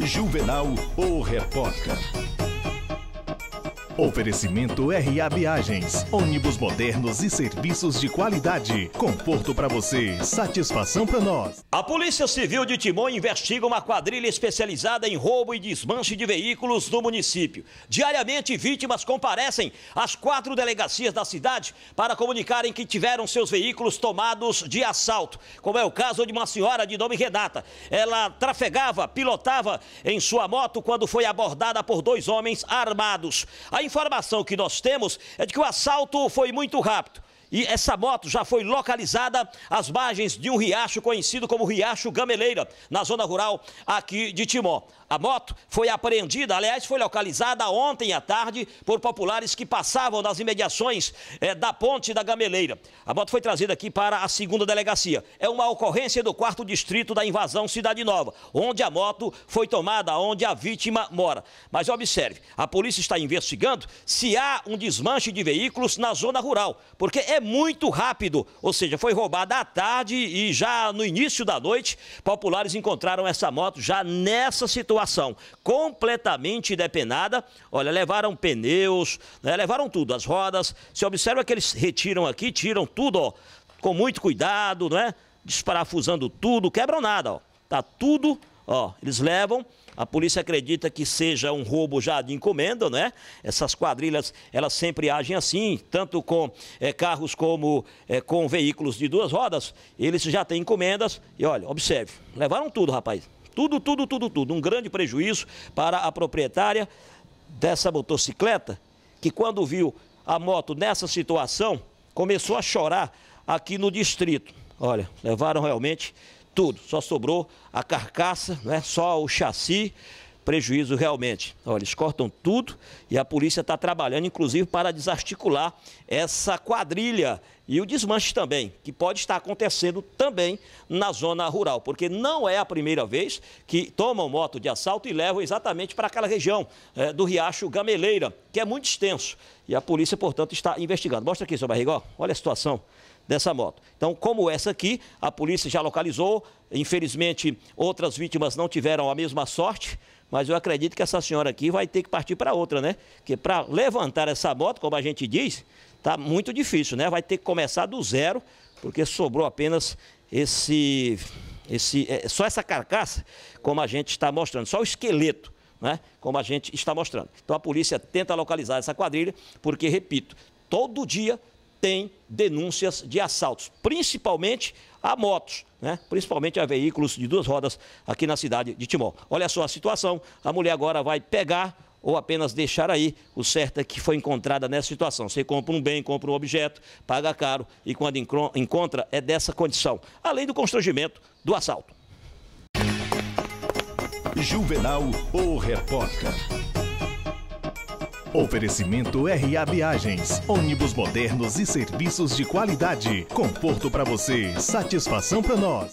Juvenal, o repórter. Oferecimento RA Viagens, ônibus modernos e serviços de qualidade. Conforto para você, satisfação para nós. A Polícia Civil de Timon investiga uma quadrilha especializada em roubo e desmanche de veículos no município. Diariamente, vítimas comparecem às quatro delegacias da cidade para comunicarem que tiveram seus veículos tomados de assalto, como é o caso de uma senhora de nome Renata. Ela trafegava, pilotava em sua moto quando foi abordada por dois homens armados. A informação que nós temos é de que o assalto foi muito rápido. E essa moto já foi localizada às margens de um riacho conhecido como Riacho Gameleira, na zona rural aqui de Timó. A moto foi apreendida, aliás, foi localizada ontem à tarde por populares que passavam nas imediações é, da ponte da Gameleira. A moto foi trazida aqui para a segunda delegacia. É uma ocorrência do quarto distrito da invasão Cidade Nova, onde a moto foi tomada, onde a vítima mora. Mas observe, a polícia está investigando se há um desmanche de veículos na zona rural, porque é muito rápido, ou seja, foi roubada à tarde e já no início da noite, populares encontraram essa moto já nessa situação, completamente depenada. Olha, levaram pneus, né, levaram tudo, as rodas. Se observa que eles retiram aqui, tiram tudo, ó, com muito cuidado, é, Desparafusando tudo, quebram nada, ó. Tá tudo Ó, eles levam, a polícia acredita que seja um roubo já de encomenda, né? Essas quadrilhas, elas sempre agem assim, tanto com é, carros como é, com veículos de duas rodas. Eles já têm encomendas e olha, observe, levaram tudo, rapaz. Tudo, tudo, tudo, tudo. Um grande prejuízo para a proprietária dessa motocicleta, que quando viu a moto nessa situação, começou a chorar aqui no distrito. Olha, levaram realmente tudo. Só sobrou a carcaça, né? só o chassi prejuízo realmente. Olha, eles cortam tudo e a polícia está trabalhando, inclusive, para desarticular essa quadrilha e o desmanche também, que pode estar acontecendo também na zona rural, porque não é a primeira vez que tomam moto de assalto e levam exatamente para aquela região é, do Riacho Gameleira, que é muito extenso. E a polícia, portanto, está investigando. Mostra aqui, seu Barrigó, olha a situação dessa moto. Então, como essa aqui, a polícia já localizou, infelizmente outras vítimas não tiveram a mesma sorte, mas eu acredito que essa senhora aqui vai ter que partir para outra, né? Porque para levantar essa moto, como a gente diz, tá muito difícil, né? Vai ter que começar do zero, porque sobrou apenas esse, esse, é, só essa carcaça, como a gente está mostrando, só o esqueleto. Né? Como a gente está mostrando. Então a polícia tenta localizar essa quadrilha, porque, repito, todo dia tem denúncias de assaltos, principalmente a motos, né? principalmente a veículos de duas rodas aqui na cidade de Timó. Olha só a situação, a mulher agora vai pegar ou apenas deixar aí o certo é que foi encontrada nessa situação. Você compra um bem, compra um objeto, paga caro e quando encontra é dessa condição, além do constrangimento do assalto. Juvenal, ou repórter. Oferecimento RA Viagens, ônibus modernos e serviços de qualidade. Conforto para você, satisfação para nós.